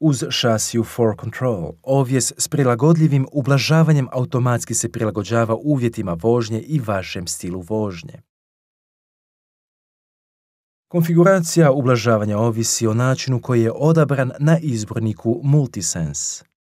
uz šasiju for control. Ovjes s prilagodljivim ublažavanjem automatski se prilagođava uvjetima vožnje i vašem stilu vožnje. Konfiguracija ublažavanja ovisi o načinu koji je odabran na izborniku Multisense.